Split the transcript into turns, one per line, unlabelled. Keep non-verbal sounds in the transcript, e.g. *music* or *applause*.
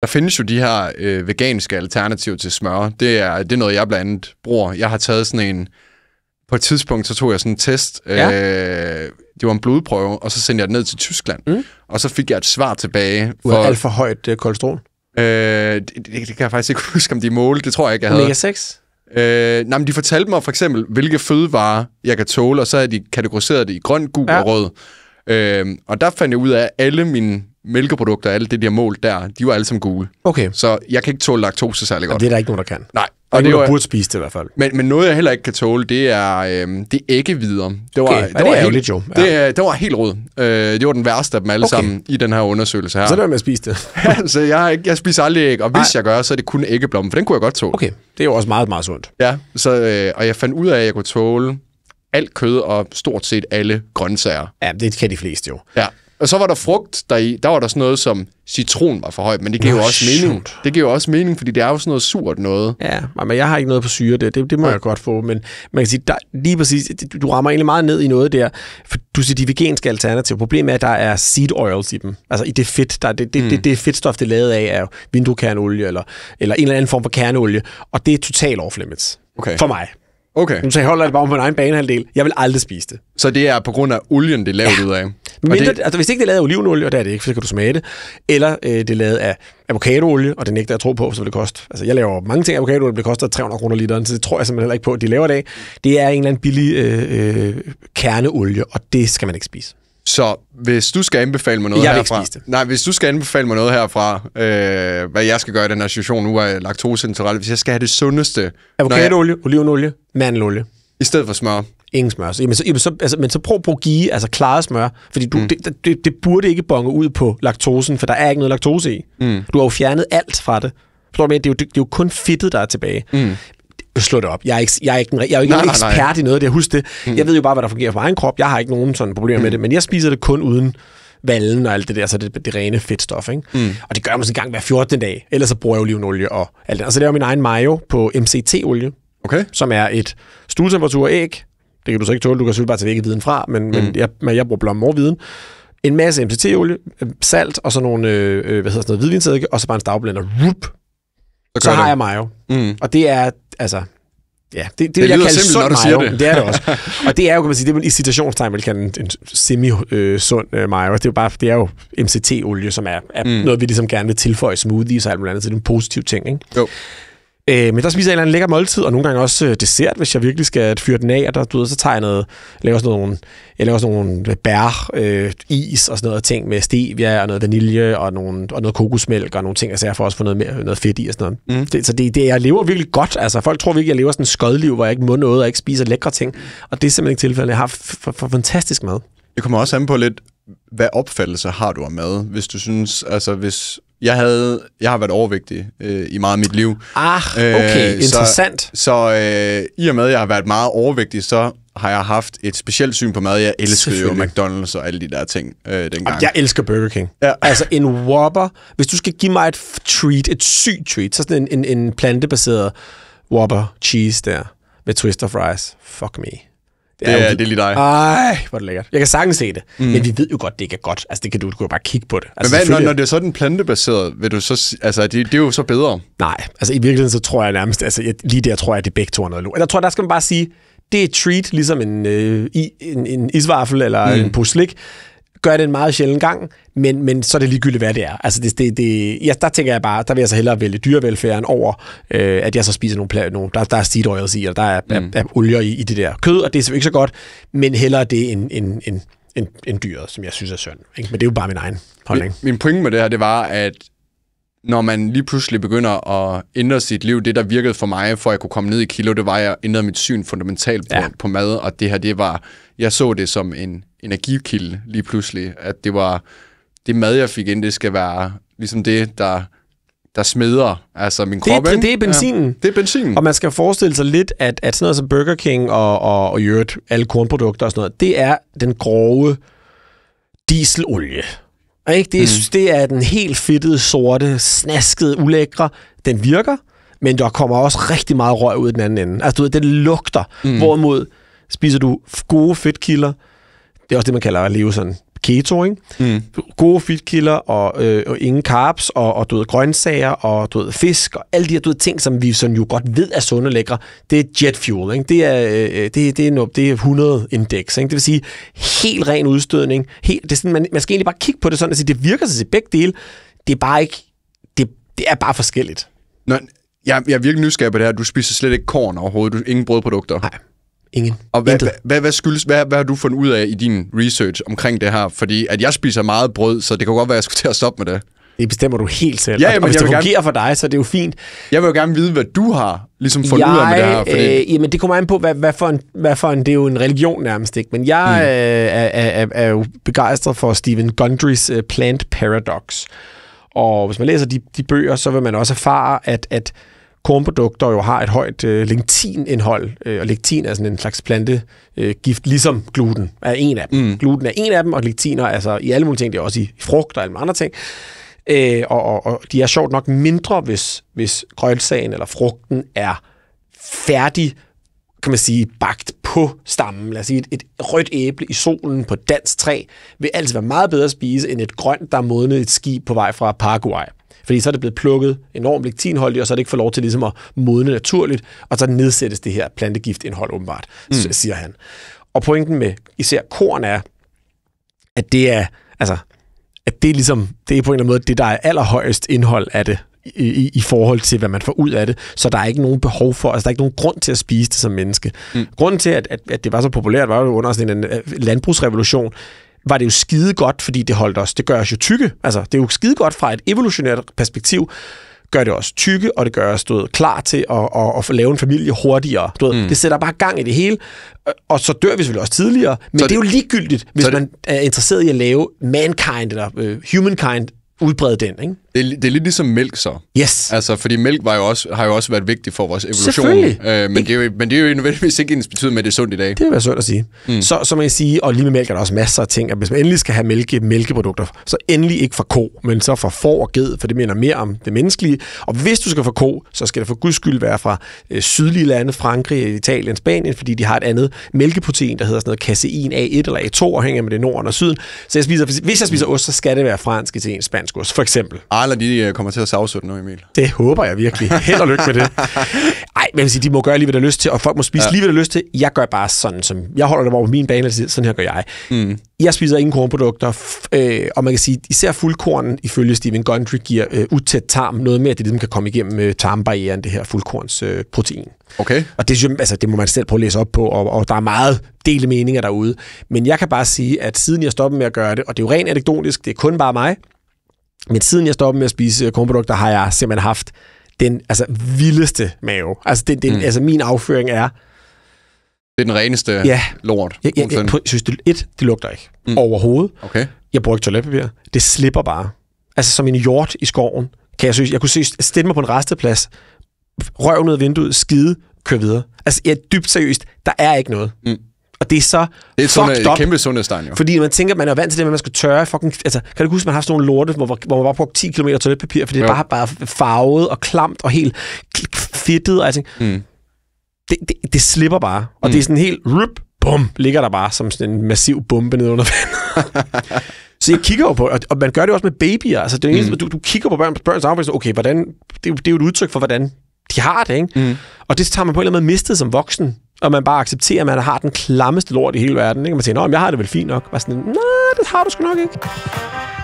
Der findes jo de her øh, veganske alternativer til smør. Det er, det er noget, jeg blandt andet bruger. Jeg har taget sådan en... På et tidspunkt, så tog jeg sådan en test. Ja. Øh, det var en blodprøve, og så sendte jeg den ned til Tyskland. Mm. Og så fik jeg et svar tilbage. For, alt
for højt øh, kolesterol?
Øh, det, det, det kan jeg faktisk ikke *laughs* huske, om de målte. Det tror jeg ikke, jeg havde. Omega 6? Øh, nej, men de fortalte mig for eksempel, hvilke fødevarer jeg kan tåle, og så havde de kategoriseret det i grøn, gul ja. og rød. Øh, og der fandt jeg ud af, at alle mine mælkeprodukter og alt det, de har målt der, de var alle sammen gule. Okay. Så jeg kan ikke tåle laktose særlig godt. Og det er der ikke nogen, der kan. Nej. Og, og det er burde spise det i hvert fald. Men, men noget, jeg heller ikke kan tåle, det er, øh, det æggevider. Det var, okay. det, det var ærgerligt helt, jo. Ja. Det, det var helt rød. Øh, det var den værste af dem alle okay. sammen i den her undersøgelse her. Så det med at spise det. *laughs* så jeg, ikke, jeg spiser aldrig æg, og hvis Ej. jeg gør, så er det kun æggeblomme, for den kunne jeg godt tåle. Okay, det er jo også meget, meget sundt. Ja, så, øh, og jeg fandt ud af, at jeg kunne tåle alt kød og stort set alle grøntsager. Ja, det kan de fleste jo. Ja. Og så var der frugt i. Der var der sådan noget som citron var for højt, men det giver jo også shoot. mening. Det giver jo også mening, fordi det er jo sådan noget surt noget. Ja, men jeg har ikke noget på syre der. Det, det må ja.
jeg godt få, men man kan sige, der, lige præcis, du rammer egentlig meget ned i noget der. For du siger, de veganske alternativ. Problemet er, at der er seed oils i dem. Altså i det fedt, der, det, det, mm. det, det fedtstof, det er lavet af, er vinduekerneolie eller, eller en eller anden form for kerneolie. Og det er totalt off limits. Okay. For mig. Okay. Så jeg holder det bare på min egen banehalvdel. Jeg vil aldrig spise det. Så
det er på grund af olien, det er
lavet ja. ud af? Mindre, det... altså, hvis ikke det er lavet af olivenolie, og det er det ikke, for så kan du smage det. Eller øh, det er lavet af avocadoolie, og det nægter jeg tro på, så vil det koste. Altså, jeg laver mange ting af avocadoolie, det koster 300 kroner literen, så det tror jeg simpelthen heller ikke på, at de laver det af. Det er en eller anden billig øh, øh, kerneolie, og det skal man ikke spise.
Så hvis du skal anbefale mig noget jeg herfra... Nej, hvis du skal anbefale mig noget herfra, øh, hvad jeg skal gøre i den her situation, nu er laktoseintolerant, hvis jeg skal have det sundeste... Avocadoolie,
jeg... olivenolie, mandelolie. I stedet for smør. Ingen smør. Så, jamen, så, jamen, så, altså, men så prøv give, altså klaret smør, fordi du, mm. det, det, det burde ikke bonge ud på laktosen, for der er ikke noget laktose i. Mm. Du har jo fjernet alt fra det. det er, jo, det, det er jo kun fedtet, der er tilbage. Mm slå det op. Jeg er ikke, jeg er ikke, jeg er jo ikke nej, en ekspert nej, i noget af det, jeg husker det. Mm. Jeg ved jo bare, hvad der fungerer for egen krop. Jeg har ikke nogen sådan problemer mm. med det, men jeg spiser det kun uden vallen og alt det der, så det, det rene fedtstof. Ikke? Mm. Og det gør jeg måske en gang hver 14. dag, ellers så bruger jeg olivenolie og alt det. Og så laver jeg min egen mayo på MCT-olie, okay. som er et stuetemperatur æg. Det kan du så ikke tåle, du kan selvfølgelig bare tage væk viden fra, men, mm. men, jeg, men jeg bruger viden. En masse MCT-olie, øh, salt og så nogle, øh, øh hvad hedder sådan noget, og så bare en stavblender. Rup. Så har det. jeg mayo. Mm. Og det er, altså, Ja, det, det, det vil jeg kalde simpelt, sund mayo. Det. det er det også. og det er jo, kan man sige, det er i citationstegn vil kalde en, en semi-sund øh, øh, mayo. Det er jo, bare, det er jo MCT-olie, som er, er mm. noget, vi ligesom gerne vil tilføje smoothies og alt muligt andet, så det er en positiv ting, ikke? Jo. Øh, men der spiser jeg en eller anden lækker måltid, og nogle gange også øh, dessert, hvis jeg virkelig skal fyre den af, og der, du ved, så tager jeg noget, jeg laver sådan nogle, jeg laver sådan nogle øh, bær, øh, is og sådan noget ting med stevia og noget vanilje og, nogle, og noget kokosmælk og nogle ting, altså jeg får også få noget, mere, øh, noget fedt i og sådan noget. Mm. Det, så det, det, jeg lever virkelig godt, altså folk tror virkelig, jeg lever sådan en skodliv, hvor jeg ikke må noget og ikke spiser lækre ting, og det er simpelthen ikke tilfældet. Jeg har for, for fantastisk mad. Det kommer også
an på lidt, hvad opfattelse har du af mad? Hvis du synes, altså hvis jeg havde, jeg har været overvægtig øh, i meget af mit liv. Ah, øh, okay, øh, interessant. Så, så øh, i og med, at jeg har været meget overvægtig, så har jeg haft et specielt syn på mad. Jeg elskede jo McDonald's og alle de der ting øh, dengang. jeg
elsker Burger King. Ja. *laughs* Altså en Whopper. Hvis du skal give mig et treat, et sygt treat, så sådan en, en, en plantebaseret Whopper cheese der med twister fries. Fuck me.
Det er, det er lige dig. Ej,
hvor er det lækkert. Jeg kan sagtens se det,
mm. men vi ved jo godt, det ikke er godt. Altså, det kan du, du kan jo bare kigge på det. Altså, men hvad, når, når det er sådan plantebaseret, vil du så, altså, det, det er jo så bedre. Nej,
altså i virkeligheden, så tror jeg nærmest, altså jeg, lige der tror jeg, at det begge to er noget lort. Jeg tror, der skal man bare sige, det er treat, ligesom en, øh, i, en, en isvaffel eller mm. en puslik gør det en meget sjælden gang, men, men så er det ligegyldigt, hvad det er. Altså det, det, det, ja, der tænker jeg bare, der vil jeg så hellere vælge dyrevelfærden over, øh, at jeg så spiser nogle, nogle der, der er seed oils i, og der er, mm. er, er olier i, i det der kød, og det er selvfølgelig ikke så godt, men hellere det en, en, en, en, en dyret, som jeg synes er synd. Ikke? Men det er jo bare min egen holdning.
Min, min pointe med det her, det var, at når man lige pludselig begynder at ændre sit liv, det der virkede for mig, for at jeg kunne komme ned i kilo, det var, at jeg ændrede mit syn fundamentalt på, ja. på mad, og det her, det var, jeg så det som en energikilde lige pludselig, at det var, det mad, jeg fik ind, det skal være ligesom det, der, der smeder altså min krop. Det, er, det er benzinen. Ja, det er benzinen.
Og man skal forestille sig lidt, at, at sådan noget som Burger King og, og, og i øvrigt alle kornprodukter og sådan noget, det er den grove dieselolie ikke? Det, mm. synes, det er den helt fedtede, sorte, snaskede, ulækre. Den virker, men der kommer også rigtig meget røg ud i den anden ende. Altså, du ved, den lugter. Mm. Hvorimod spiser du gode fedtkilder, det er også det, man kalder at leve sådan keto, ikke? Mm. Gode fedtkilder og, øh, og ingen carbs og, og du ved, grøntsager og du ved, fisk og alle de her du ved, ting, som vi sådan jo godt ved er sunde og lækre, det er jet fuel, ikke? Det er, øh, øh det, det, er, det er 100 indeks, ikke? Det vil sige helt ren udstødning. Helt, det er sådan, man, man skal egentlig bare kigge på det sådan og sige, det virker sig til begge dele. Det er bare ikke, det,
det er bare forskelligt. Nå, jeg, jeg er virkelig nysgerrig på det her. Du spiser slet ikke korn overhovedet. Du, ingen brødprodukter. Nej. Ingen. Og hvad, hvad, hvad, hvad, skyldes, hvad, hvad har du fundet ud af i din research omkring det her? Fordi at jeg spiser meget brød, så det kan godt være, at jeg skulle til at stoppe med det. Det bestemmer du helt selv. Ja, jamen, og hvis det fungerer gerne...
for dig, så er det jo fint.
Jeg vil jo gerne vide, hvad du har ligesom fundet jeg, ud af med det her. Fordi...
Øh, jamen, det kommer an på, hvad, hvad, for en, hvad for en... Det er jo en religion nærmest, ikke? Men jeg mm. øh, er, er, er jo begejstret for Stephen Gundrys uh, Plant Paradox. Og hvis man læser de, de bøger, så vil man også erfare, at, at kornprodukter jo har et højt øh, lektinindhold, øh, og lektin er sådan en slags plantegift, øh, ligesom gluten er en af dem. Mm. Gluten er en af dem, og lektiner altså i alle mulige ting, det er også i frugt og alle andre ting. Øh, og, og, og de er sjovt nok mindre, hvis, hvis grøntsagen eller frugten er færdig kan man sige, bagt på stammen. Lad os sige, et, et rødt æble i solen på dansk træ vil altid være meget bedre at spise end et grønt, der er modnet et skib på vej fra Paraguay. Fordi så er det blevet plukket enormt lektinholdigt, og så er det ikke fået lov til ligesom at modne naturligt, og så nedsættes det her plantegiftindhold åbenbart, mm. siger han. Og pointen med især korn er, at det er, altså, at det er ligesom, det er på en eller anden måde det, der er allerhøjest indhold af det i, i forhold til, hvad man får ud af det. Så der er ikke nogen behov for, altså der er ikke nogen grund til at spise det som menneske. Mm. Grunden til, at, at, at det var så populært, var jo under sådan en øh, landbrugsrevolution, var det jo skide godt, fordi det holdt os, det gør os jo tykke. Altså, det er jo skide godt fra et evolutionært perspektiv, gør det også tykke, og det gør os du ved, klar til at, at, at lave en familie hurtigere. Du ved, mm. Det sætter bare gang i det hele, øh, og så dør vi selvfølgelig også tidligere, men det, det er jo ligegyldigt, hvis det, man er interesseret i at lave mankind eller uh, humankind, udbrede den. Ikke?
Det, det er lidt ligesom mælk så. Yes. Altså, fordi mælk var jo også, har jo også været vigtigt for vores evolution. Øh, men, det, det er jo, men det er jo nødvendigvis ikke ens betydning med, at det er sundt i dag. Det vil være sundt at sige. Mm. Så,
så man kan sige, og lige med mælk er der også masser af ting, at hvis man endelig skal have mælke, mælkeprodukter, så endelig ikke fra ko, men så fra får og ged, for det minder mere om det menneskelige. Og hvis du skal fra ko, så skal det for guds skyld være fra øh, sydlige lande, Frankrig, Italien, Spanien, fordi de har et andet mælkeprotein, der hedder sådan noget casein A1 eller A2, afhængig af med det nord og syden. Så jeg spiser, hvis jeg spiser mm. ost, så skal det være fransk italiensk, spansk ost, for eksempel. Arla, de øh, kommer til at savsøge den nu, Emil. Det håber jeg virkelig. Held og lykke med det. *laughs* Ej, men sige, de må gøre lige, hvad der er lyst til, og folk må spise ja. lige, hvad der er lyst til. Jeg gør bare sådan, som jeg holder det over på min bane, sådan her gør jeg. Mm. Jeg spiser ingen kornprodukter, øh, og man kan sige, især fuldkornen, ifølge Steven Gundry, giver øh, utæt tarm noget mere, at det ligesom kan komme igennem øh, tarmbarrieren, det her fuldkorns øh, protein. Okay. Og det, synes jeg, altså, det må man selv prøve at læse op på, og, og der er meget dele meninger derude. Men jeg kan bare sige, at siden jeg stoppede med at gøre det, og det er jo rent anekdotisk, det er kun bare mig, men siden jeg stoppede med at spise øh, kornprodukter, har jeg simpelthen haft den altså, vildeste mave. Altså, den, den, mm. altså, min afføring er...
Det er den reneste ja, lort. Jeg, jeg, jeg
synes, det, et, det lugter ikke
mm. overhovedet. Okay.
Jeg bruger ikke toiletpapir. Det slipper bare. Altså, som en hjort i skoven, kan jeg synes. Jeg kunne se, stille mig på en resteplads, røv ned vinduet, skide, køre videre. Altså, jeg, dybt seriøst, der er ikke noget. Mm. Og det er så det er et fucked up. kæmpe sundhedstegn, jo. Fordi man tænker, man er vant til det, at man skal tørre fucking... Altså, kan du huske, man har sådan nogle lorte, hvor, hvor man bare brugte 10 km toiletpapir, fordi jo. det bare, bare farvet og klamt og helt fedtet. Og jeg mm. det, det, det, slipper bare. Og mm. det er sådan helt... Rup, bum, ligger der bare som sådan en massiv bombe nede under vandet. *laughs* Så jeg kigger jo på, og man gør det også med babyer. Altså, det er eneste, mm. du, du kigger på børn, børns arbejde, okay, hvordan, det, er jo, det er jo et udtryk for, hvordan de har det, ikke? Mm. Og det tager man på en eller anden måde mistet som voksen og man bare accepterer, at man har den klammeste lort i hele verden. Ikke? Man tænker, at men jeg har det vel fint nok. Bare sådan, nej, det har du sgu nok ikke.